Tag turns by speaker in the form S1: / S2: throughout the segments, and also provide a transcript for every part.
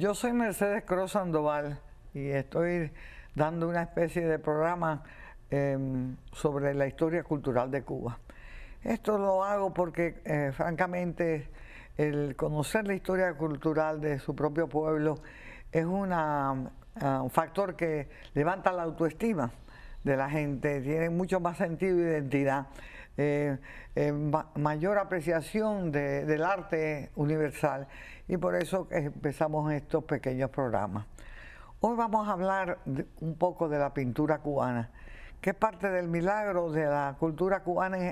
S1: yo soy Mercedes Cruz Sandoval y estoy dando una especie de programa em, sobre la historia cultural de Cuba. Esto lo hago porque, eh, francamente, el conocer la historia cultural de su propio pueblo es ah, un factor que levanta la autoestima de la gente, tiene mucho más sentido de identidad, eh, eh, mayor apreciación del arte universal y por eso empezamos estos pequeños programas. Hoy vamos a hablar un poco de la pintura cubana, que es parte del milagro de la cultura cubana en,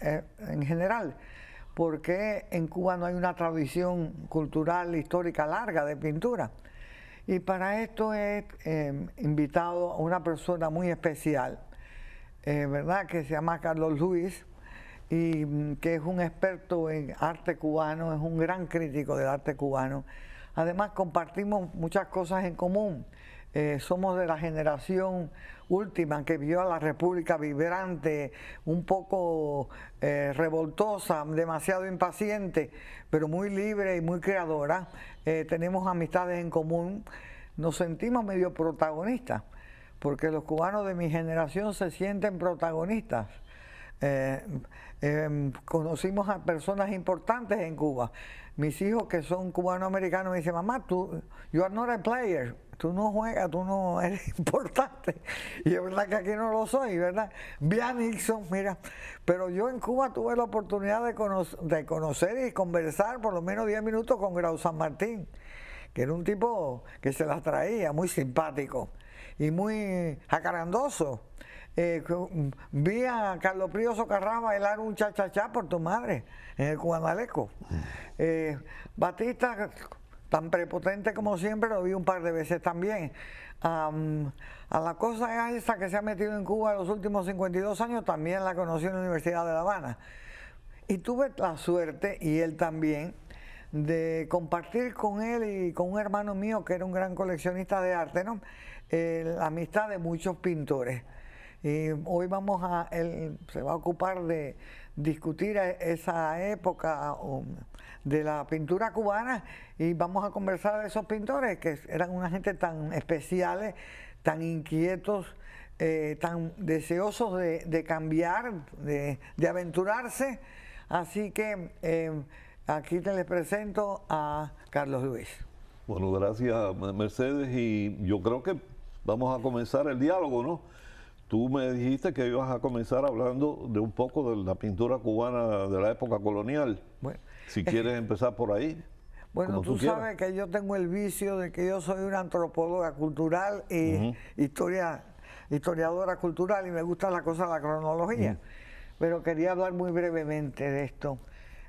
S1: eh, eh, general, porque en Cuba no hay una tradición cultural histórica larga de pintura. Y para esto he eh, invitado a una persona muy especial, ¿verdad? Que se llama Carlos Luis, y mm, que es un experto en arte cubano, es un gran crítico del arte cubano. Además compartimos muchas cosas en común. Eh, somos de la generación última que vio a la República vibrante, un poco eh, revoltosa, demasiado impaciente, pero muy libre y muy creadora. Eh, tenemos amistades en común, nos sentimos medio protagonistas, porque los cubanos de mi generación se sienten protagonistas. Em, conocimos a personas importantes en Cuba. Mis hijos que son cubanoamericanos me dicen, mamá, tú, you are not a player, tú no juegas, tú no eres importante. Y es verdad que aquí no lo soy, ¿verdad? bien Nixon, mira, pero yo en Cuba tuve la oportunidad de, de conocer y conversar por lo menos 10 minutos con Grau San Martín, que era un tipo que se las traía, muy simpático y muy acarandoso eh, vi a Carlos Prioso Carraba bailar un cha por tu madre en el cubanaleco eh, Batista, tan prepotente como siempre, lo vi un par de veces también. a la cosa esa que se ha metido en Cuba en los últimos 52 años, también la conocí en la Universidad de La Habana. Y tuve la suerte, y él también, de compartir con él y con un hermano mío que era un gran coleccionista de arte, ¿no? Eh, la amistad de muchos pintores hoy vamos a, él se va a ocupar de discutir e, esa época um, de la pintura cubana y vamos a conversar de esos pintores que eran una gente tan especiales, tan inquietos, eh, tan deseosos de, cambiar, de, aventurarse. Así que em, aquí te les presento a Carlos Luis.
S2: Bueno, gracias Mercedes y yo creo que vamos a comenzar el diálogo, ¿no? Tú me dijiste que ibas a comenzar hablando de un poco de la pintura cubana de la época colonial. si quieres empezar por ahí.
S1: Bueno, tú, sabes que yo tengo el vicio de que yo soy una antropóloga cultural y historia, historiadora cultural y me gusta la cosa de la cronología. Pero quería hablar muy brevemente de esto.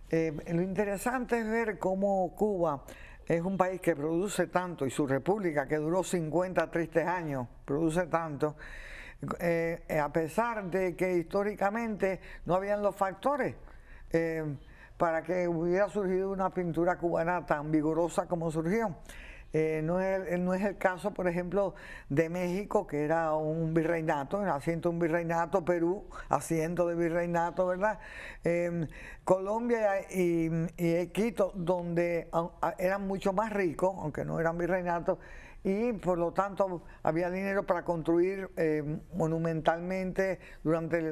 S1: Eh, lo interesante es ver cómo Cuba es un país que produce tanto y su república, que duró 50 tristes años, produce tanto eh, eh, a pesar de que históricamente no habían los factores eh, para que hubiera surgido una pintura cubana tan vigorosa como surgió. no, es, el caso, por ejemplo, de México, que era un virreinato, haciendo un virreinato, Perú, asiento de virreinato, ¿verdad? Em, Colombia y, y, Quito, donde eran mucho más ricos, aunque no eran virreinatos, y por lo tanto había dinero para construir eh, monumentalmente durante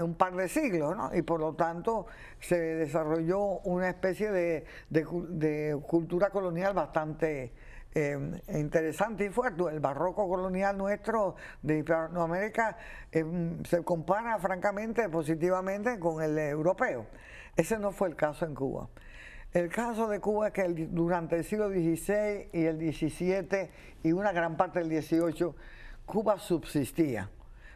S1: un par de siglos, ¿no? Y por lo tanto se desarrolló una especie de, cultura colonial bastante eh, interesante y fuerte. El barroco colonial nuestro de Hispanoamérica eh, se compara francamente, positivamente, con el europeo. Ese no fue el caso en Cuba. El caso de Cuba es que durante el siglo XVI y el XVII y una gran parte del XVIII, Cuba subsistía.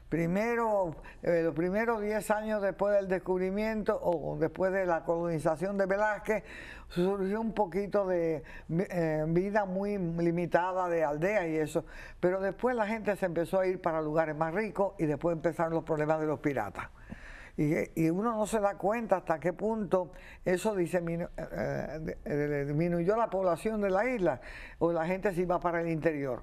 S1: Primero, eh, los primeros 10 años después del descubrimiento o después de la colonización de Velázquez, surgió un poquito de eh, vida muy limitada de aldea y eso, pero después la gente se empezó a ir para lugares más ricos y después empezaron los problemas de los piratas. Y, uno no se da cuenta hasta qué punto eso dice, eh, eh, disminuyó la población de la isla o la gente se iba para el interior.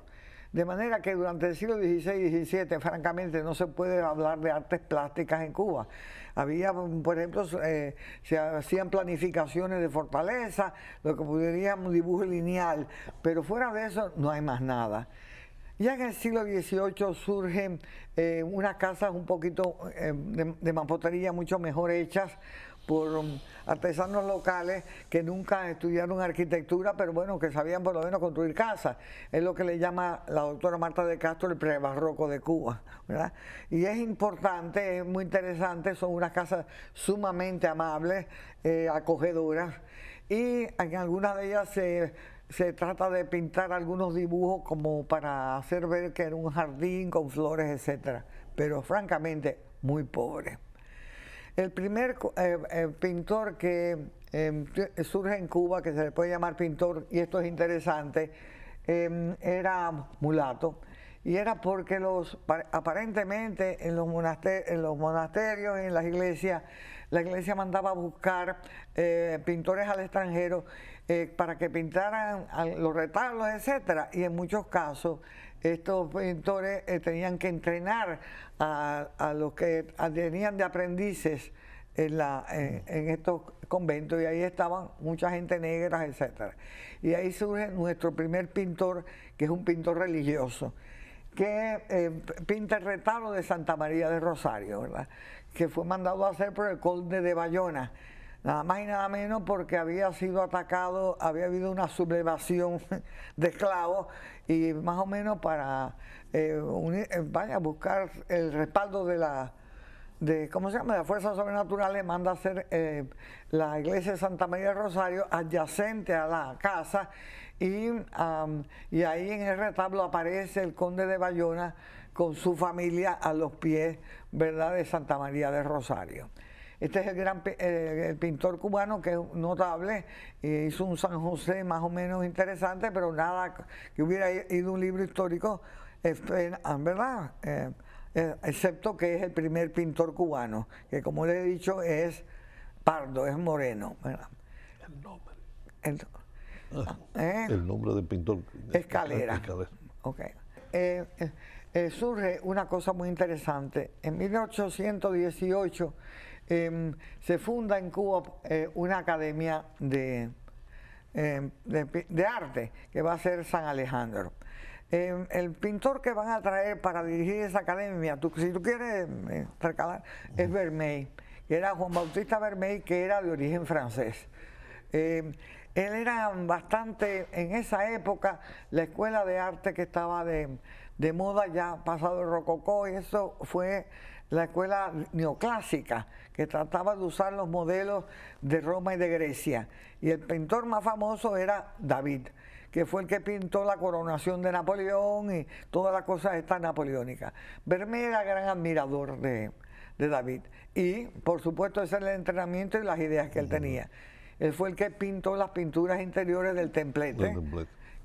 S1: De manera que durante el siglo XVI y XVII, francamente, no se puede hablar de artes plásticas en Cuba. Había, por ejemplo, eh, se hacían planificaciones de fortaleza, lo que pudiera un dibujo lineal, pero fuera de eso no hay más nada. Ya en el siglo XVIII surgen eh, unas casas un poquito eh, de, de mampostería mucho mejor hechas por um, artesanos locales que nunca estudiaron arquitectura, pero bueno, que sabían por lo menos construir casas. Es lo que le llama la doctora Marta de Castro el prebarroco de Cuba. ¿verdad? Y es importante, es muy interesante, son unas casas sumamente amables, eh, acogedoras, y en algunas de ellas se se trata de pintar algunos dibujos como para hacer ver que era un jardín con flores, etc. Pero francamente, muy pobre. El primer eh, eh, pintor em, que surge en Cuba, que se le puede llamar pintor, y esto es interesante, em, era mulato. Y era porque los aparentemente en los, monasterios, en en las iglesias, la iglesia mandaba a buscar eh, pintores al extranjero eh, para que pintaran los retablos, etc. Y en muchos casos estos pintores eh, tenían que entrenar a, los que tenían de aprendices eh, en, estos conventos y ahí estaban mucha gente negra, etc. Y ahí surge nuestro primer pintor, que es un pintor religioso, que pinta el retablo de Santa María de Rosario, ¿verdad? que fue mandado a hacer por el conde de Bayona nada más y nada menos porque había sido atacado, había habido una sublevación de esclavos y más o menos para eh, eh, buscar el respaldo de la, ¿cómo se llama? De Fuerza manda a hacer eh, la iglesia de Santa María de Rosario adyacente a la casa y, ahí en el retablo aparece el conde de Bayona con su familia a los pies, de Santa María de Rosario. Este es el gran eh, pintor cubano que es notable, hizo un San José más o menos interesante, pero nada que hubiera ido un libro histórico, ah, ¿verdad? Eh, eh, excepto que es el primer pintor cubano, que como le he dicho es pardo, es moreno. ¿verdad? El nombre. El,
S2: ah, nombre del pintor. Escalera.
S1: Escalera. surge una cosa muy interesante. En 1818 Em, se funda en Cuba eh, una academia de, em, de, arte que va a ser San Alejandro. Em, el pintor que van a traer para dirigir esa academia, si tú quieres recalar, es Vermeil, que era Juan Bautista Vermeil, que era de origen francés. él era bastante, en esa época, la escuela de arte que estaba de, de moda ya pasado el rococó y eso fue la escuela neoclásica, que trataba de usar los modelos de Roma y de Grecia. Y el pintor más famoso era David, que fue el que pintó la coronación de Napoleón y todas las cosas estas napoleónicas. Vermeer era gran admirador de, David. Y, por supuesto, ese era el entrenamiento y las ideas que él tenía. Él fue el que pintó las pinturas interiores del templete,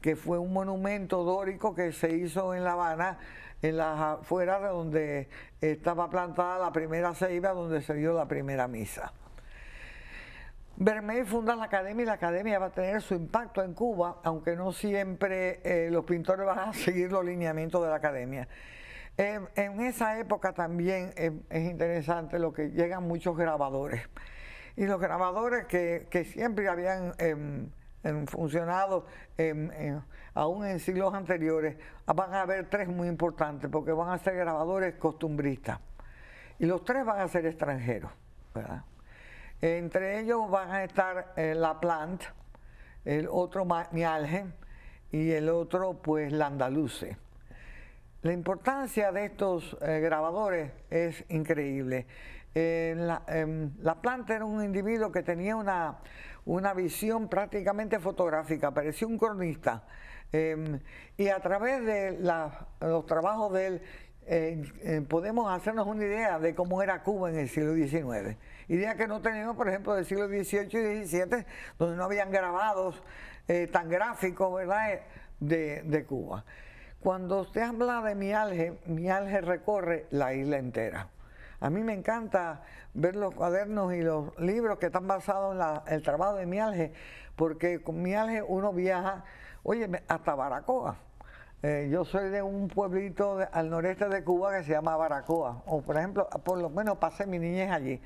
S1: que fue un monumento dórico que se hizo en La Habana en las afueras de donde estaba plantada la primera ceiba donde se dio la primera misa. Vermeer funda la academia y la academia va a tener su impacto en Cuba, aunque no siempre eh, los pintores van a seguir los lineamientos de la academia. en esa época también eh, es interesante lo que llegan muchos grabadores. Y los grabadores que, que siempre habían em, em, funcionado en, em, eh, aún en siglos anteriores, van a haber tres muy importantes porque van a ser grabadores costumbristas. Y los tres van a ser extranjeros. Entre ellos van a estar eh, La Plant, el otro Mialgen y el otro pues Landaluce. La importancia de estos eh, grabadores es increíble. la, era un individuo que tenía una, una visión prácticamente fotográfica, parecía un cronista Em, y a través de los trabajos de él eh, eh, podemos hacernos una idea de cómo era Cuba en el siglo XIX. Idea que no teníamos, por ejemplo, del siglo XVIII y XVII, donde no habían grabados eh, tan gráficos, ¿verdad?, de, de, Cuba. Cuando usted habla de mi alge, mi alge recorre la isla entera. A mí me encanta ver los cuadernos y los libros que están basados en el trabajo de Mialge, porque con Mialge uno viaja, oye, hasta Baracoa. Eh, yo soy de un pueblito al noreste de Cuba que se llama Baracoa, o por ejemplo, por lo menos pasé mi niñez allí.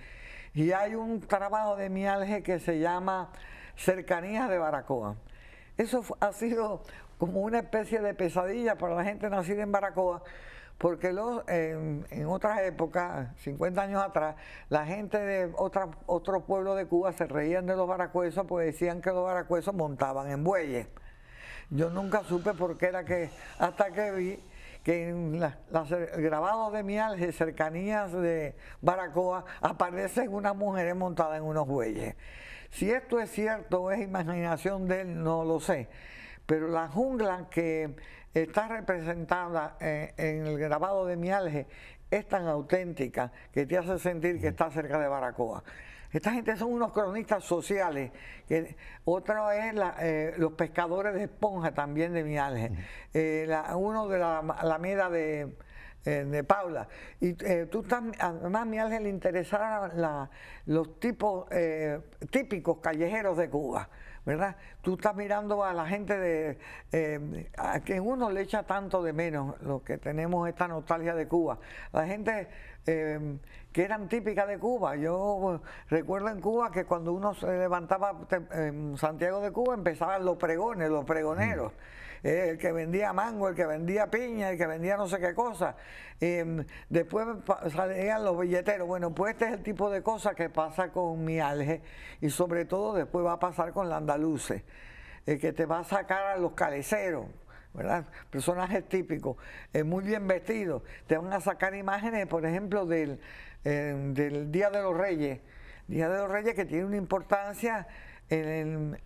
S1: Y hay un trabajo de Mialge que se llama Cercanías de Baracoa. Eso ha sido como una especie de pesadilla para la gente nacida en Baracoa, porque los, en, otras épocas, 50 años atrás, la gente de otra, otro pueblo de Cuba se reían de los baracuesos porque decían que los baracuesos montaban en bueyes. Yo nunca supe por qué era que, hasta que vi que en los grabados de miales de cercanías de Baracoa aparecen unas mujeres montadas en unos bueyes. Si esto es cierto o es imaginación de él, no lo sé. Pero la jungla que está representada eh, en, el grabado de Mialge, es tan auténtica que te hace sentir que está cerca de Baracoa. Esta gente son unos cronistas sociales. Otro es eh, los pescadores de esponja también de mi eh, uno de la Alameda de, Paula. Y tú estás, además a mi le interesaron los tipos típicos callejeros de Cuba. ¿verdad? Tú estás mirando a la gente de, eh, a quien uno le echa tanto de menos, lo que tenemos esta nostalgia de Cuba. La gente eh, que eran típica de Cuba. Yo recuerdo en Cuba que cuando uno se levantaba eh, en Santiago de Cuba empezaban los pregones, los pregoneros. Mm. Eh, el que vendía mango, el que vendía piña, el que vendía no sé qué cosa. Em, después salían los billeteros. Bueno, pues este es el tipo de cosas que pasa con mi alge y sobre todo después va a pasar con la andaluce, el eh, que te va a sacar a los caleceros. ¿verdad? Personajes típicos, eh, muy bien vestidos. Te van a sacar imágenes, por ejemplo, del, em, del Día de los Reyes. Día de los Reyes que tiene una importancia en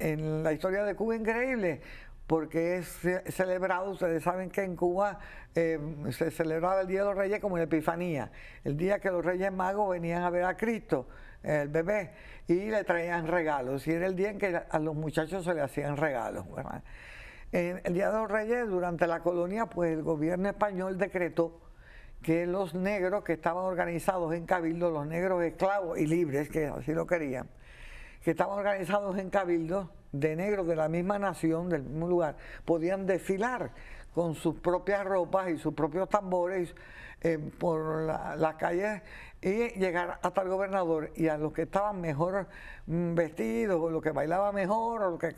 S1: la historia de Cuba increíble porque es celebrado, ustedes saben que en Cuba eh, se celebraba el Día de los Reyes como la Epifanía, el día que los Reyes Magos venían a ver a Cristo, el bebé, y le traían regalos, y era el día en que a los muchachos se le hacían regalos. En el Día de los Reyes, durante la colonia, pues el gobierno español decretó que los negros que estaban organizados en cabildo, los negros esclavos y libres, que así lo querían, que estaban organizados en cabildo, de negros de la misma nación, del mismo lugar, podían desfilar con sus propias ropas y sus propios tambores eh, por las la calles y llegar hasta el gobernador y a los que estaban mejor mm, vestidos o los que bailaban mejor o los que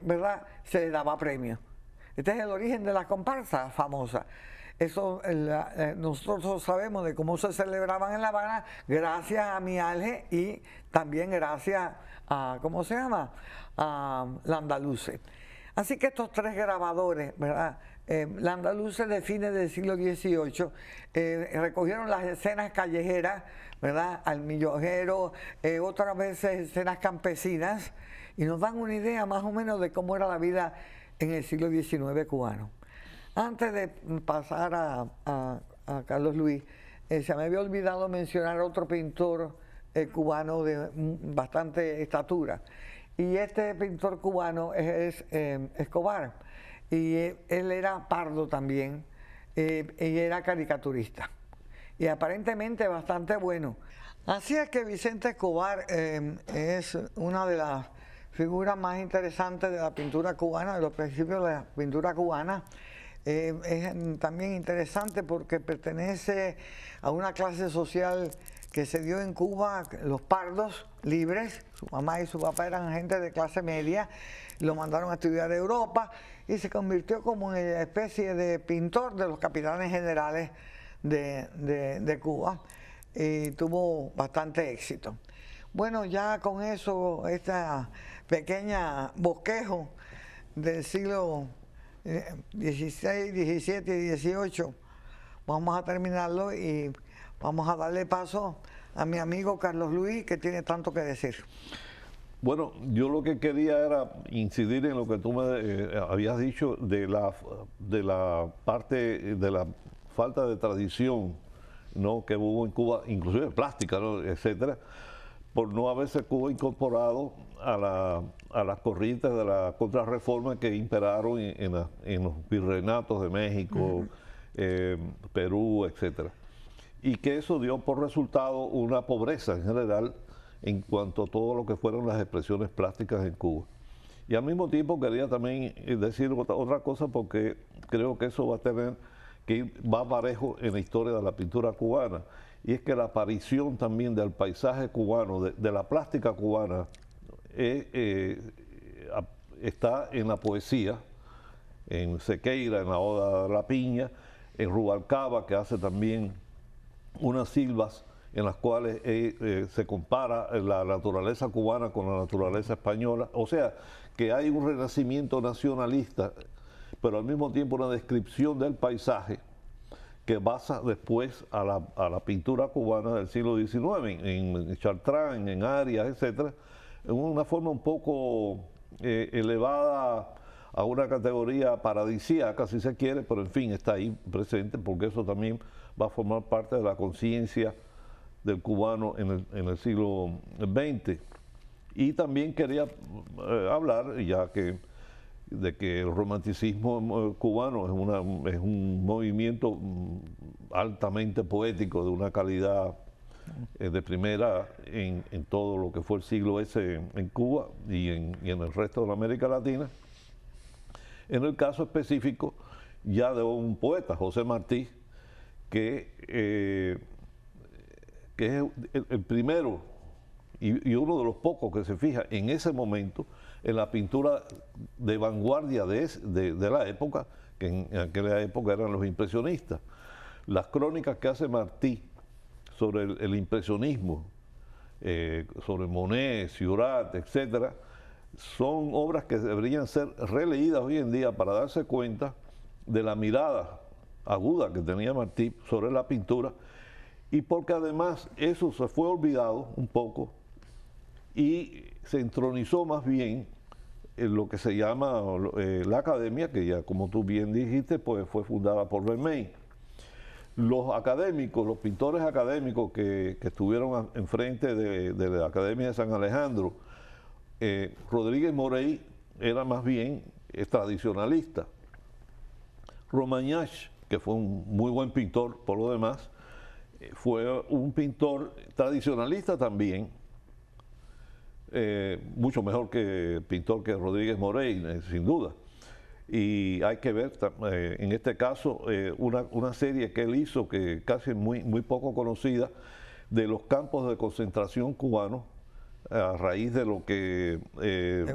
S1: verdad se les daba premio. Este es el origen de la comparsa famosa. Eso, eh, nosotros sabemos de cómo se celebraban en La Habana gracias a mi alge y también gracias a, ¿cómo se llama? A la Andaluce. Así que estos tres grabadores, ¿verdad? Eh, la de fines del siglo XVIII eh, recogieron las escenas callejeras, ¿verdad? Al millonero, eh, otras veces escenas campesinas, y nos dan una idea más o menos de cómo era la vida en el siglo XIX cubano. Antes de pasar a, Carlos Luis, eh, se me había olvidado mencionar otro pintor eh, cubano de bastante estatura. Y este pintor cubano es, eh, Escobar. Y él era pardo también y era caricaturista. Y aparentemente bastante bueno. Así es que Vicente Escobar es una de las figuras más interesantes de la pintura cubana, de los principios de la pintura cubana. Eh, es también interesante porque pertenece a una clase social que se dio en Cuba, los pardos libres, su mamá y su papá eran gente de clase media, lo mandaron a estudiar a Europa y se convirtió como una especie de pintor de los capitanes generales de, Cuba y tuvo bastante éxito. Bueno, ya con eso, esta pequeña bosquejo del siglo 16, 17, 18. Vamos a terminarlo y vamos a darle paso a mi amigo Carlos Luis, que tiene tanto que decir.
S2: Bueno, yo lo que quería era incidir en lo que tú me eh, habías dicho de la, de la parte de la falta de tradición ¿no? que hubo en Cuba, inclusive plástica, etcétera, por no haberse Cuba incorporado a, las corrientes de la contrarreforma que imperaron en, los virreinatos de México, eh, Perú, etc. Y que eso dio por resultado una pobreza en general en cuanto a todo lo que fueron las expresiones plásticas en Cuba. Y al mismo tiempo quería también eh, decir otra cosa porque creo que eso va a tener que va parejo en la historia de la pintura cubana. Y es que la aparición también del paisaje cubano, de la plástica cubana, eh, eh, está en la poesía, en Sequeira, en la Oda de la Piña, en Rubalcaba, que hace también unas silvas en las cuales eh, se compara la naturaleza cubana con la naturaleza española. O sea, que hay un renacimiento nacionalista, pero al mismo tiempo una descripción del paisaje que basa después a la, pintura cubana del siglo XIX, en, Chartrand, en Arias, etcétera, en una forma un poco eh, elevada a una categoría paradisíaca, si se quiere, pero en fin, está ahí presente porque eso también va a formar parte de la conciencia del cubano en el, siglo XX. Y también quería eh, hablar, ya que de que el romanticismo eh, cubano es, es un movimiento mm, altamente poético, de una calidad eh, de primera en, todo lo que fue el siglo ese en, Cuba y en, el resto de la América Latina. En el caso específico ya de un poeta, José Martí, que, eh, es el, primero y, uno de los pocos que se fija en ese momento en la pintura de vanguardia de, de, de la época, que en aquella época eran los impresionistas. Las crónicas que hace Martí sobre el, impresionismo, eh, sobre Monet, Ciurat, etcétera, son obras que deberían ser releídas hoy en día para darse cuenta de la mirada aguda que tenía Martí sobre la pintura y porque además eso se fue olvidado un poco y se entronizó más bien en lo que se llama eh, la academia, que ya como tú bien dijiste, pues fue fundada por Vermeer los académicos, los pintores académicos que, estuvieron enfrente de, la Academia de San Alejandro, eh, Rodríguez Morey era más bien eh, tradicionalista. Romagnach, que fue un muy buen pintor por lo demás, eh, fue un pintor tradicionalista también, mucho mejor que pintor que Rodríguez Morey, sin duda y hay que ver eh, en este caso eh, una, una, serie que él hizo que casi muy, muy poco conocida de los campos de concentración cubanos a raíz de lo que eh,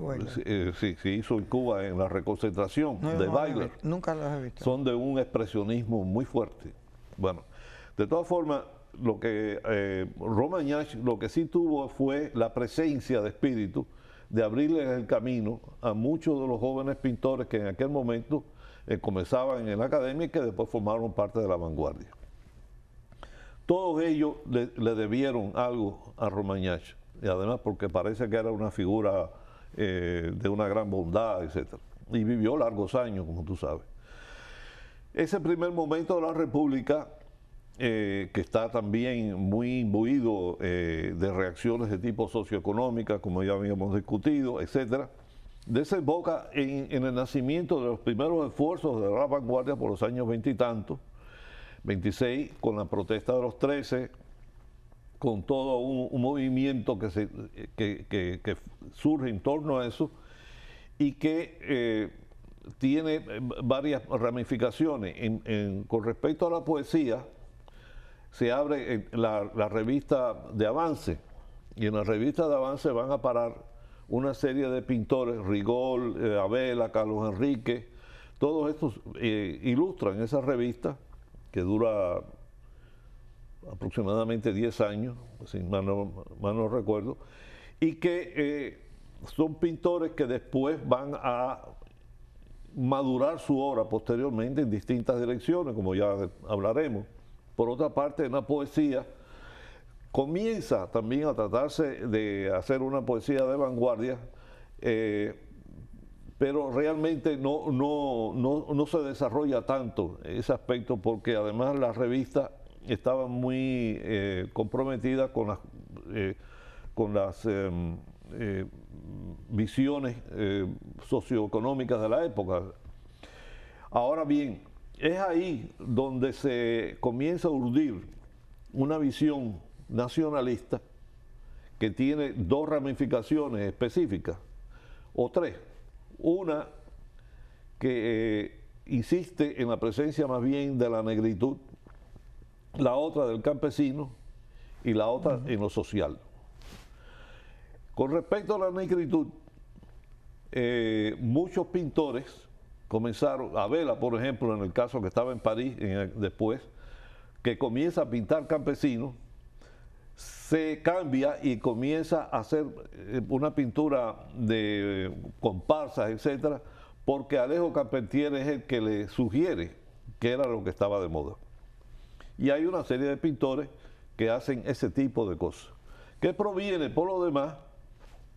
S2: se, hizo en Cuba en la reconcentración de no,
S1: nunca he visto.
S2: Son de un expresionismo muy fuerte. Bueno, de todas formas, lo que Romagnach lo que sí tuvo fue la presencia de espíritu de abrirle el camino a muchos de los jóvenes pintores que en aquel momento eh, comenzaban en la academia y que después formaron parte de la vanguardia. Todos ellos le, debieron algo a Romagnach, y además porque parece que era una figura eh, de una gran bondad, etc. Y vivió largos años, como tú sabes. Ese primer momento de la República eh, que está también muy imbuido eh, de reacciones de tipo socioeconómica, como ya habíamos discutido, etcétera, desemboca en, el nacimiento de los primeros esfuerzos de la vanguardia por los años veintitantos, 26, con la protesta de los 13, con todo un, movimiento que, se, surge en torno a eso y que... Eh, tiene varias ramificaciones. con respecto a la poesía, se abre la, la revista de avance y en la revista de avance van a parar una serie de pintores, Rigol, eh, Abela, Carlos Enrique, todos estos eh, ilustran esa revista que dura aproximadamente 10 años, si mal no, recuerdo, y que eh, son pintores que después van a madurar su obra posteriormente en distintas direcciones, como ya hablaremos por otra parte, una poesía, comienza también a tratarse de hacer una poesía de vanguardia, eh, pero realmente no, no, se desarrolla tanto ese aspecto porque además las revistas estaban muy eh, comprometidas con las, eh, con las em, visiones socioeconómicas de la época. Ahora bien, es ahí donde se comienza a urdir una visión nacionalista que tiene dos ramificaciones específicas, o tres. Una que eh, insiste en la presencia más bien de la negritud, la otra del campesino y la otra en lo social. Con respecto a la negritud, eh, muchos pintores comenzaron, Vela, por ejemplo, en el caso que estaba en París después, que comienza a pintar campesinos, se cambia y comienza a hacer eh, una pintura de eh, comparsas, etcétera, porque Alejo Carpentier es el que le sugiere que era lo que estaba de moda. Y hay una serie de pintores que hacen ese tipo de cosas, que proviene por lo demás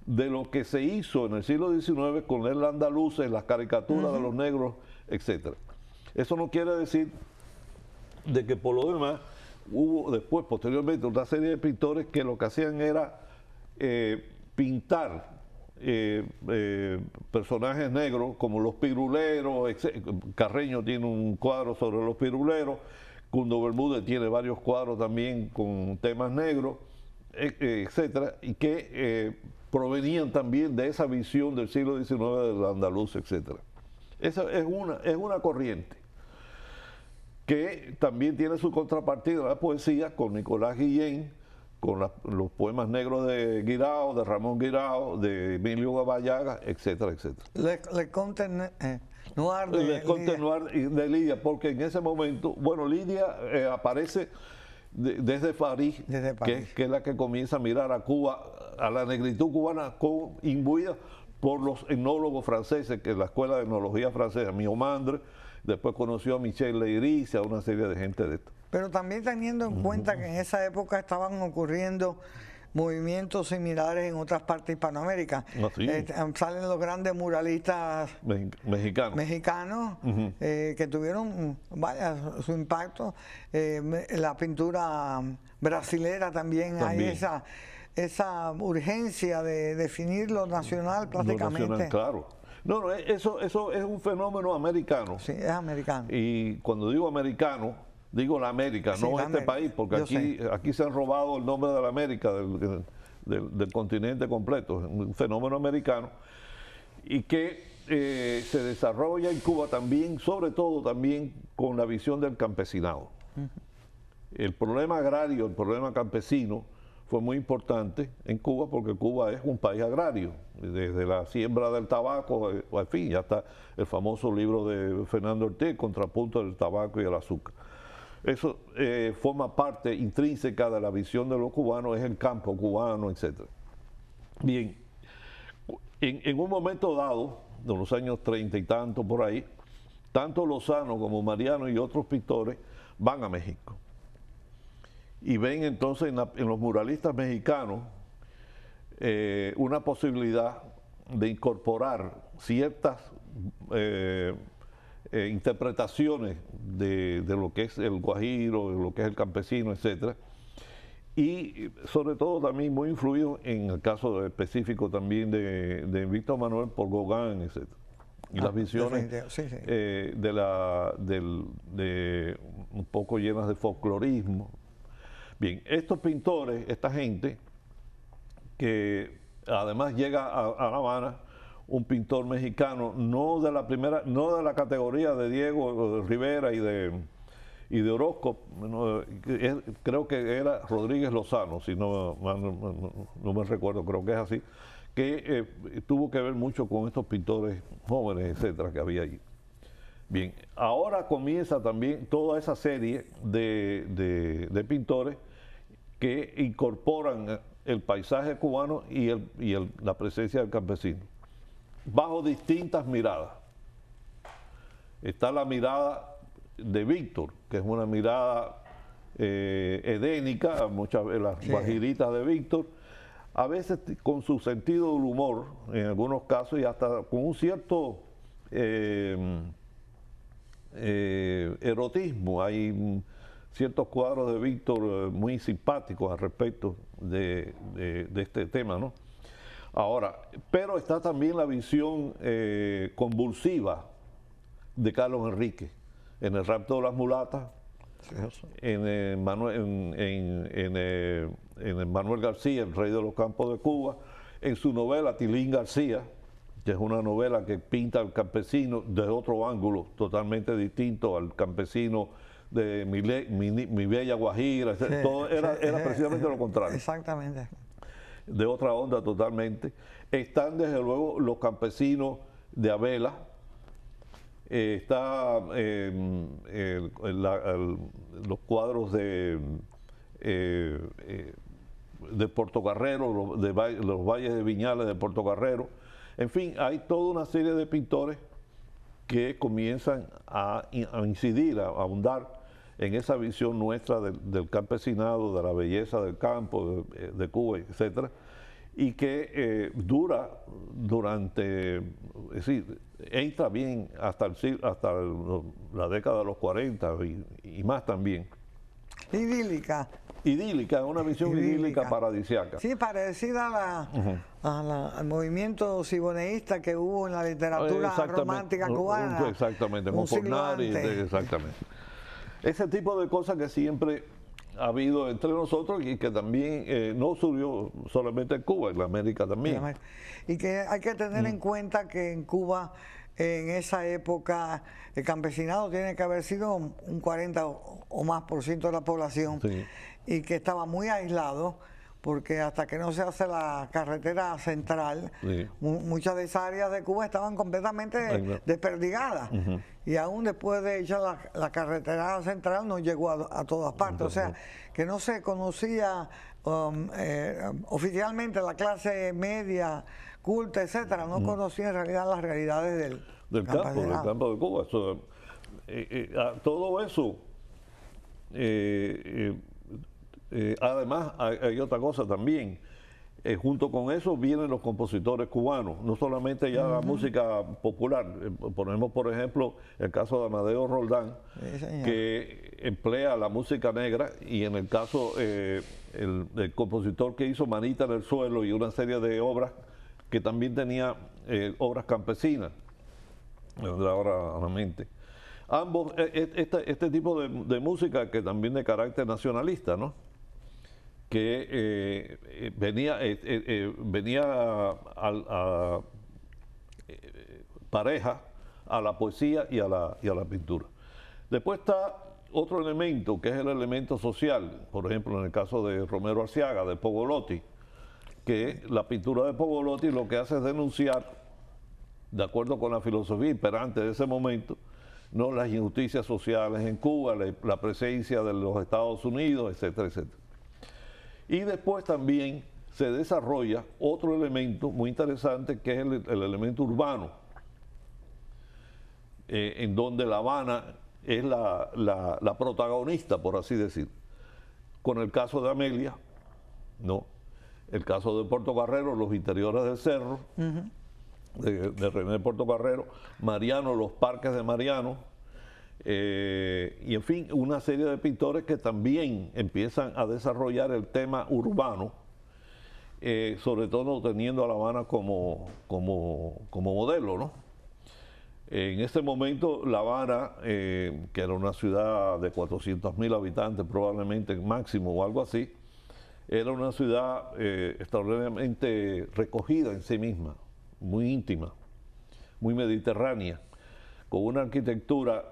S2: de lo que se hizo en el siglo XIX con el andaluz, en las caricaturas de los negros, etc. Eso no quiere decir de que por lo demás hubo después, posteriormente, una serie de pintores que lo que hacían era eh, pintar eh, eh, personajes negros como los piruleros, Carreño tiene un cuadro sobre los piruleros, Cundo Bermúdez tiene varios cuadros también con temas negros, e, e, etc. Y que provenían también de esa visión del siglo XIX del andaluz, etc. Esa es una, es una corriente que también tiene su contrapartida la poesía con Nicolás Guillén, con los poemas negros de Guirao, de Ramón Guirao, de Emilio Gavallaga, etcétera, etcétera. Le, le conté eh, Noir de, Lidia. de Lidia, porque en ese momento, bueno, Lidia eh, aparece desde, París, Que, es la que comienza a mirar a Cuba, a la negritud cubana imbuida por los etnólogos franceses, que la Escuela de Etnología Francesa, Mandre, después conoció a Michel Leiris, a una serie de gente de esto.
S1: Pero también teniendo en cuenta que en esa época estaban ocurriendo movimientos similares en otras partes de hispanoamérica. Ah, eh, eh, salen los grandes muralistas mexicanos, eh, que tuvieron su impacto. la pintura brasilera también, hay esa, esa urgencia de definir lo nacional prácticamente.
S2: claro. No, no, e, eso, eso es un fenómeno americano. Sí, es americano. Y cuando digo americano, digo la América, no este país, porque aquí, se han robado el nombre de la América, del, continente completo, un fenómeno americano, y que eh, se desarrolla en Cuba también, sobre todo también con la visión del campesinado. El problema agrario, el problema campesino, fue muy importante en Cuba porque Cuba es un país agrario, desde la siembra del tabaco, en eh, fin, ya está el famoso libro de Fernando Ortiz, Contrapunto del Tabaco y el Azúcar. Eso eh, forma parte intrínseca de la visión de los cubanos, es el campo cubano, etc. Bien, en, un momento dado, de los años treinta y tanto por ahí, tanto Lozano como Mariano y otros pintores van a México. Y ven entonces en, los muralistas mexicanos eh, una posibilidad de incorporar ciertas eh, eh, interpretaciones de, lo que es el guajiro, de lo que es el campesino, etcétera. Y sobre todo también muy influido en el caso específico también de, de Víctor Manuel por Gauguin, etc Y las ah, visiones eh, de la, del, de, un poco llenas de folclorismo. Bien, estos pintores, esta gente, que además llega a La Habana, un pintor mexicano, no de la primera, no de la categoría de Diego Rivera y de, y de Orozco, eh, creo que era Rodríguez Lozano, si no, no, me recuerdo, creo que es así, que eh, tuvo que ver mucho con estos pintores jóvenes, etcétera, que había allí. Bien, ahora comienza también toda esa serie de, pintores que incorporan el paisaje cubano y, y el, la presencia del campesino bajo distintas miradas. Está la mirada de Víctor, que es una mirada eh, edénica, muchas las bajiditas de Víctor, a veces con su sentido del humor, en algunos casos, y hasta con un cierto eh, eh, erotismo. Hay ciertos cuadros de Víctor muy simpáticos al respecto de, de este tema, ¿no? Ahora, pero está también la visión eh, convulsiva de Carlos Enrique en el rapto de las mulatas, en, eh, Manuel, en, eh, Manuel García, el rey de los campos de Cuba, en su novela Tilín García, que es una novela que pinta al campesino de otro ángulo totalmente distinto al campesino de mi, mi, bella Guajira, era precisamente lo contrario.
S1: Exactamente
S2: de otra onda totalmente. Están desde luego los campesinos de Abela, están eh, está em, los cuadros de, eh, eh, de Puerto Carrero, los valles de Viñales de Puerto Carrero. En fin, hay toda una serie de pintores que comienzan a, incidir, a, a en esa visión nuestra del, campesinado, de la belleza del campo, de, eh, Cuba, etcétera, y que eh, dura durante, es decir, entra bien hasta, hasta la década de los 40 y, más también. Idílica. Idílica, una visión idílica, paradisiaca. Sí,
S1: parecida a al movimiento siboneísta que hubo en la literatura eh, romántica cubana. Exactamente, con exactamente.
S2: Ese tipo de cosas que siempre ha habido entre nosotros y que también eh, no surgió solamente en Cuba, en la América también.
S1: Y que hay que tener en mm. cuenta que en Cuba, en esa época, el campesinado tiene que haber sido un 40 o más por ciento de la población y que estaba muy aislado porque hasta que no se hace la carretera central, muchas de esas áreas de Cuba estaban completamente desperdigadas. Y aún después de hecha la, carretera central no llegó a, todas partes. O sea, que no se conocía um, eh, oficialmente la clase media, culta, etcétera, no conocía en realidad las realidades del, campo, del
S2: campo de Cuba. Eh, eh, todo eso eh, además, hay, otra cosa también. Eh, junto con eso vienen los compositores cubanos, no solamente ya la música popular. Eh, ponemos, por ejemplo, el caso de Amadeo Roldán, que emplea la música negra, y en el caso, del compositor que hizo Manita en el Suelo y una serie de obras que también tenía obras campesinas, ahora a la mente. Ambos, este, este, tipo de música que también de carácter nacionalista, ¿no? que eh, venía, eh, eh, venía pareja a la poesía y a la, pintura. Después está otro elemento, que es el elemento social, por ejemplo, en el caso de Romero Arciaga, de Pogolotti, que la pintura de Pogolotti lo que hace es denunciar, de acuerdo con la filosofía imperante de ese momento, ¿no? las injusticias sociales en Cuba, la, la presencia de los Estados Unidos, etcétera, etcétera. Y después también se desarrolla otro elemento muy interesante que es el, elemento urbano, eh, en donde La Habana es la, protagonista, por así decir, con el caso de Amelia, ¿no? el caso de Puerto Carrero, los interiores del cerro, de de, de Puerto Carrero, Mariano, los parques de Mariano, eh, y en fin, una serie de pintores que también empiezan a desarrollar el tema urbano, eh, sobre todo teniendo a La Habana como, como, modelo, ¿no? En ese momento, La Habana, eh, que era una ciudad de 400.000 habitantes, probablemente máximo o algo así, era una ciudad extraordinariamente recogida en sí misma, muy íntima, muy mediterránea, con una arquitectura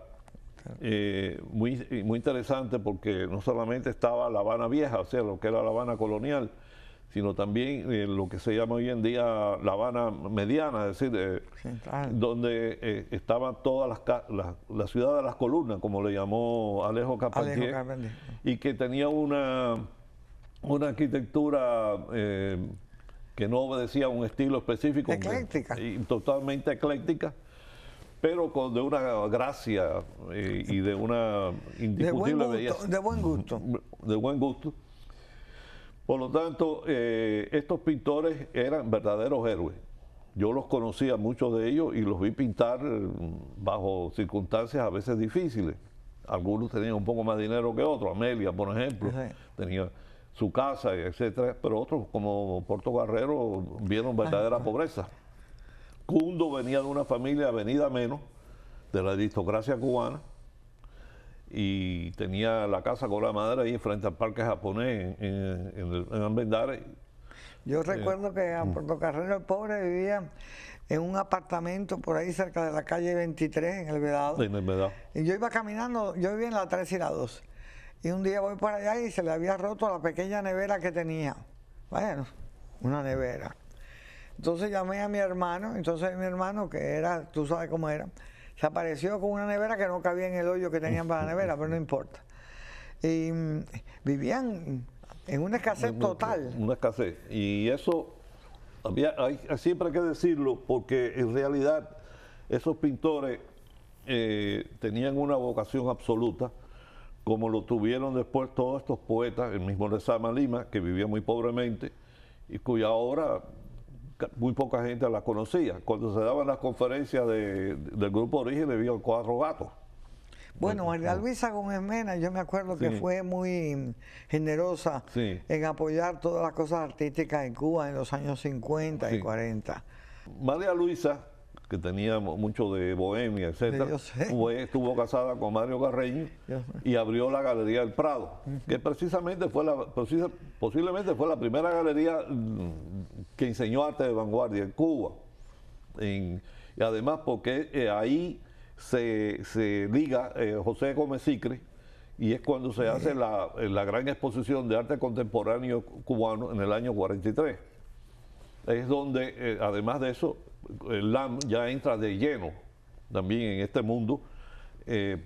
S2: eh, muy, muy interesante porque no solamente estaba La Habana Vieja, o sea, lo que era La Habana colonial, sino también eh, lo que se llama hoy en día La Habana Mediana, es decir, eh, donde estaba estaban todas las, la, ciudad de las columnas, como le llamó Alejo Carpentier, y que tenía una, una arquitectura que no obedecía a un estilo específico, y totalmente ecléctica, pero con, de una gracia eh, y de una indiscutible buen gusto, belleza. De
S1: buen gusto.
S2: De buen gusto. Por lo tanto, eh, estos pintores eran verdaderos héroes. Yo los conocía, muchos de ellos, y los vi pintar eh, bajo circunstancias a veces difíciles. Algunos tenían un poco más dinero que otros. Amelia, por ejemplo, tenía su casa, etcétera, pero otros, como Porto Guerrero, vieron verdadera pobreza. Cundo venía de una familia venida menos, de la aristocracia cubana, y tenía la casa con la madre ahí frente al parque japonés en, en,
S1: Yo eh, recuerdo que a mm. Puerto Carrero el pobre vivía en un apartamento por ahí cerca de la calle 23 en el Vedado. En el Vedado. Y yo iba caminando, yo vivía en la 3 y la 2. Y un día voy para allá y se le había roto la pequeña nevera que tenía. Bueno, una nevera. Entonces llamé a mi hermano, entonces mi hermano, que era, tú sabes cómo era, se apareció con una nevera que no cabía en el hoyo que tenían para la nevera, pero no importa. Y mm, vivían en una escasez total.
S2: Una escasez. Y eso siempre hay que decirlo, porque en realidad esos pintores eh, tenían una vocación absoluta, como lo tuvieron después todos estos poetas, el mismo Lezama Lima, que vivía muy pobremente y cuya obra muy poca gente la conocía. Cuando se daban las conferencias del Grupo Origen, le vio cuatro gatos.
S1: Bueno, María ah. Luisa Gómez Mena, yo me acuerdo que fue muy generosa en apoyar todas las cosas artísticas en Cuba en los años 50 y 40. María Luisa
S2: que tenía mucho de bohemia, etc. estuvo casada con Mario Carreño y abrió la Galería del Prado, que precisamente fue la, posiblemente fue la primera galería mm, que enseñó arte de vanguardia en Cuba. y además porque eh, ahí se, se liga eh, José Gómez Sicre, y es cuando se hace la, gran exposición de arte contemporáneo cubano en el año 43. Es donde, eh, además de eso, Lam ya entra de lleno también en este mundo. Eh,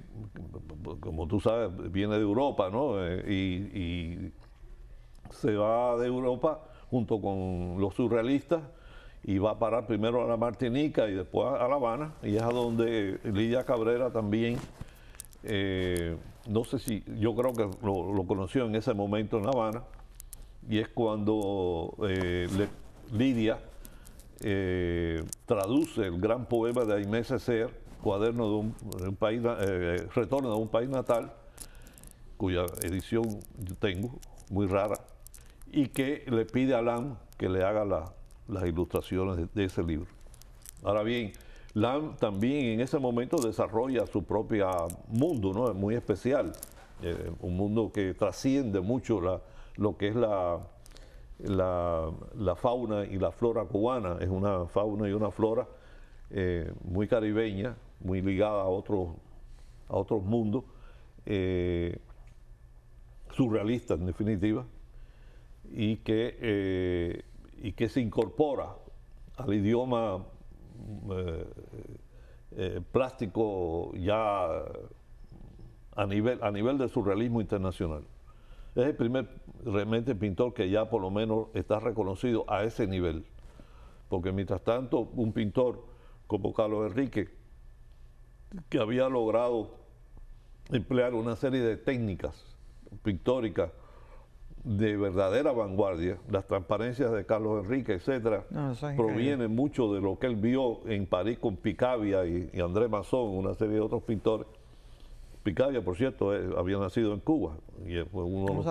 S2: como tú sabes, viene de Europa, ¿no? Eh, y, se va de Europa junto con los surrealistas y va a parar primero a la Martinica y después a La Habana, y es a donde Lidia Cabrera también, eh, no sé si, yo creo que lo, conoció en ese momento en La Habana, y es cuando Lidia eh, traduce el gran poema de Aimé Césaire, Cuaderno de un, país, eh, Retorno de un país natal, cuya edición yo tengo, muy rara, y que le pide a Lam que le haga las ilustraciones de, ese libro. Ahora bien, Lam también en ese momento desarrolla su propio mundo, ¿no? Es muy especial, eh, un mundo que trasciende mucho lo que es la, la, fauna y la flora cubana. Es una fauna y una flora eh, muy caribeña, muy ligada a otros, a otros mundos, eh, surrealista en definitiva, y que, eh, y que se incorpora al idioma plástico ya a nivel, a nivel del surrealismo internacional. Es el primer realmente pintor que ya por lo menos está reconocido a ese nivel. Porque mientras tanto, un pintor como Carlos Enrique, que había logrado emplear una serie de técnicas pictóricas de verdadera vanguardia, las transparencias de Carlos Enrique, etcétera, provienen mucho de lo que él vio en París con Picavia y, y André Masson, una serie de otros pintores Picabia, por cierto, eh, había nacido en Cuba. Y fue uno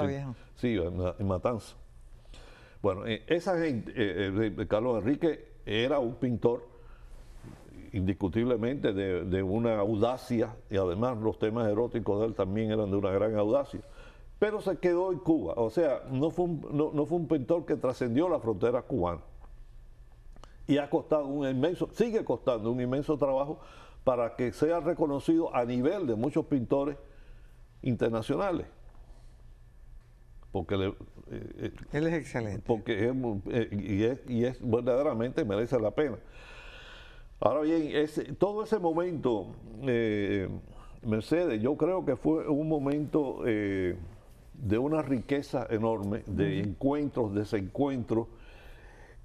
S2: Sí, en, Matanza. Bueno, eh, esa gente, eh, Carlos Enrique era un pintor indiscutiblemente de, una audacia y además los temas eróticos de él también eran de una gran audacia. Pero se quedó en Cuba, o sea, no fue no, no fue un pintor que trascendió la frontera cubana. Y ha costado un inmenso, sigue costando un inmenso trabajo para que sea reconocido a nivel de muchos pintores internacionales. Porque eh, eh, él es excelente. Porque eh, es, y, es, verdaderamente merece la pena. Ahora bien, todo ese momento, Mercedes, yo creo que fue un momento de una riqueza enorme, de encuentros, desencuentros.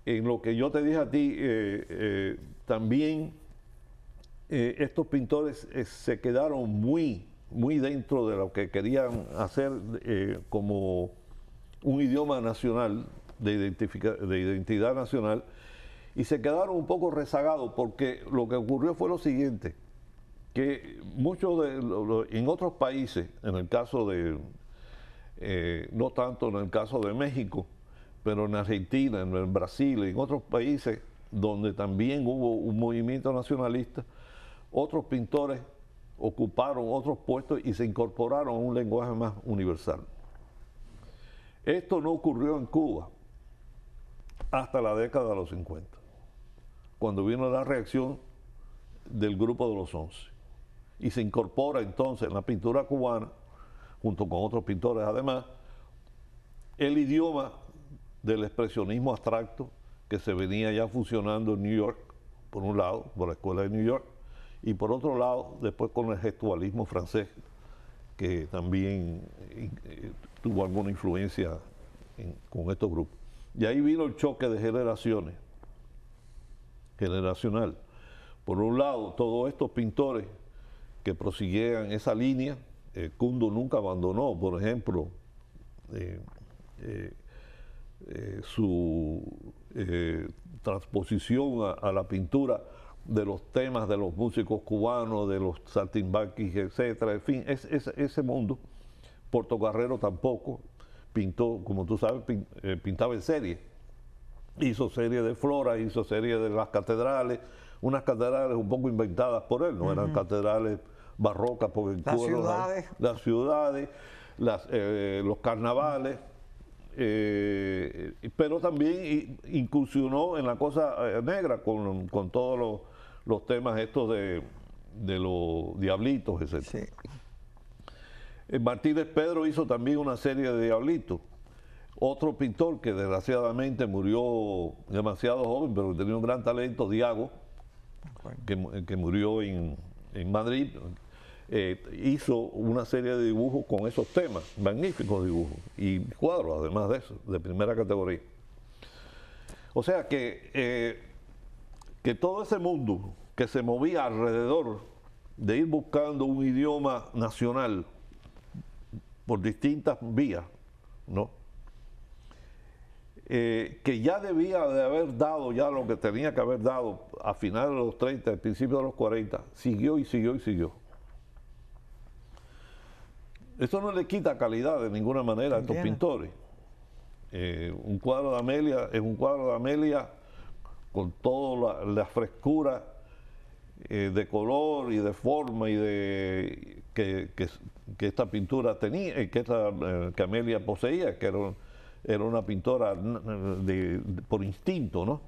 S2: En lo que yo te dije a ti, también eh, estos pintores eh, se quedaron muy, muy dentro de lo que querían hacer eh, como un idioma nacional, de, identidad nacional, y se quedaron un poco rezagados porque lo que ocurrió fue lo siguiente, que muchos de en otros países, en el caso de, no tanto en el caso de México, pero en Argentina, en Brasil, en otros países donde también hubo un movimiento nacionalista, otros pintores ocuparon otros puestos y se incorporaron a un lenguaje más universal. Esto no ocurrió en Cuba hasta la década de los 50, cuando vino la reacción del grupo de los 11. Y se incorpora entonces en la pintura cubana, junto con otros pintores además, el idioma del expresionismo abstracto que se venía ya funcionando en New York, por un lado, por la Escuela de New York, y por otro lado, después con el gestualismo francés, que también eh, tuvo alguna influencia con estos grupos. Y ahí vino el choque de generaciones, generacional. Por un lado, todos estos pintores que prosiguieron esa línea, eh, Kundo nunca abandonó, por ejemplo, eh, eh, su transposición a la pintura de los temas de los músicos cubanos, de los saltimbanquis, etcétera, en fin, es, ese mundo. Portocarrero tampoco pintó, como tú sabes, eh, pintaba en serie. Hizo serie de Flora, hizo serie de las catedrales, unas catedrales un poco inventadas por él, no eran catedrales barrocas porque en las ciudades. las, ciudades, las, eh, los carnavales. Eh, pero también incursionó en la cosa eh, negra con todos los los temas estos de, los diablitos, etc. Sí. Eh, Martínez Pedro hizo también una serie de diablitos. Otro pintor que desgraciadamente murió demasiado joven, pero que tenía un gran talento, Diago, que, murió en, Madrid, eh, hizo una serie de dibujos con esos temas, magníficos dibujos, y cuadros además de eso, de primera categoría. O sea que, eh, que todo ese mundo que se movía alrededor de ir buscando un idioma nacional por distintas vías, ¿no? Eh, que ya debía de haber dado ya lo que tenía que haber dado a finales de los 30, al principio de los 40, siguió y siguió y siguió. Eso no le quita calidad de ninguna manera a estos pintores. Eh, un cuadro de Amelia es un cuadro de Amelia con toda la frescura eh, de color y de forma y de que, esta pintura tenía, eh, que esta eh, poseía, que era, una pintora por instinto, ¿no?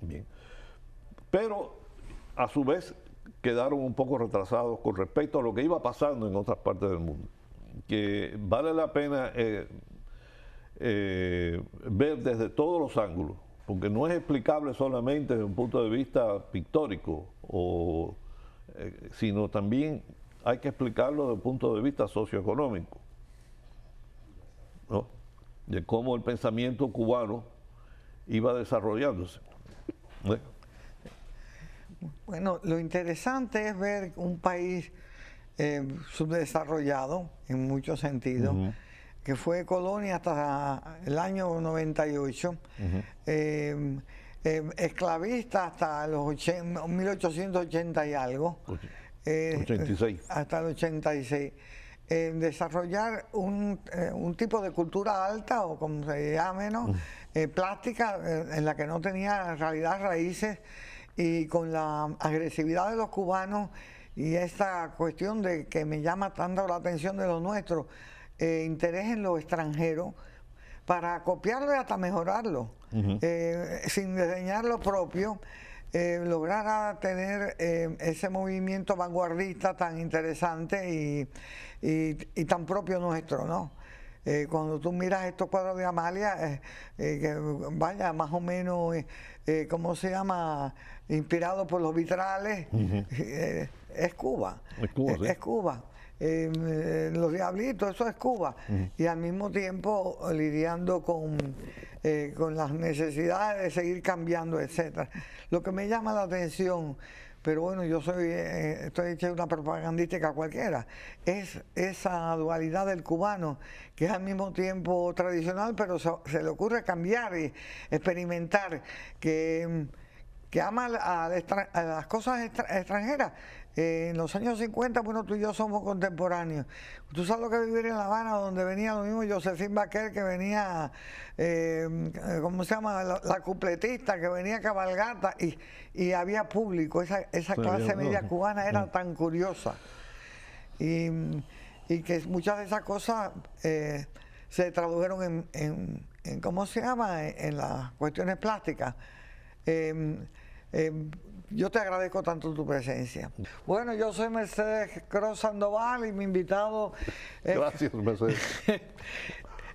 S2: Bien. Pero a su vez quedaron un poco retrasados con respecto a lo que iba pasando en otras partes del mundo. Que vale la pena ver desde todos los ángulos porque no es explicable solamente desde un punto de vista pictórico, eh, sino también hay que explicarlo desde un punto de vista socioeconómico, de cómo el pensamiento cubano iba desarrollándose.
S1: Bueno, lo interesante es ver un país eh, subdesarrollado en muchos sentidos que fue colonia hasta el año 98, em, em, esclavista hasta los 1880 y algo. Eh, hasta el 86. Em, desarrollar eh, un, tipo de cultura alta, o como se llame, menos, mm. eh, plástica, en la que no tenía en realidad raíces, y con la agresividad de los cubanos y esta cuestión de que me llama tanto la atención de los nuestros eh, interés en lo extranjero para copiarlo y hasta mejorarlo, eh, sin diseñar lo propio, eh, lograr tener ese movimiento vanguardista tan interesante y, tan propio nuestro, ¿no? cuando tú miras estos cuadros de Amalia, vaya más o menos, ¿cómo se llama? Inspirado por los vitrales, es Cuba. es Cuba los diablitos, eso es Cuba. Y al mismo tiempo lidiando con, eh, con las necesidades de seguir cambiando, etcétera. Lo que me llama la atención, pero bueno, yo soy, eh, estoy hecha una propagandística cualquiera, es esa dualidad del cubano, que es al mismo tiempo tradicional, pero se, le ocurre cambiar y experimentar, que que ama a, las cosas extranjeras. Eh, en los años 50, bueno, tú y yo somos contemporáneos. Tú sabes lo que vivir en La Habana, donde venía lo mismo Josefín Baquer, que venía, eh, ¿cómo se llama? La, cupletista, que venía cabalgata y, había público. Esa, pues, clase media cubana era tan curiosa. Y, que muchas de esas cosas eh, se tradujeron en, ¿cómo se llama? en las cuestiones plásticas. Em, eh, yo te agradezco tanto tu presencia. Bueno, yo soy Mercedes Cross Sandoval y mi invitado... Eh, gracias, Mercedes.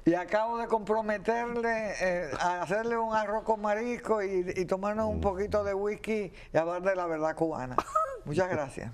S1: y acabo de comprometerle eh, a hacerle un arroz con marisco y, tomarnos un poquito de whisky y hablar de la verdad cubana. Muchas gracias.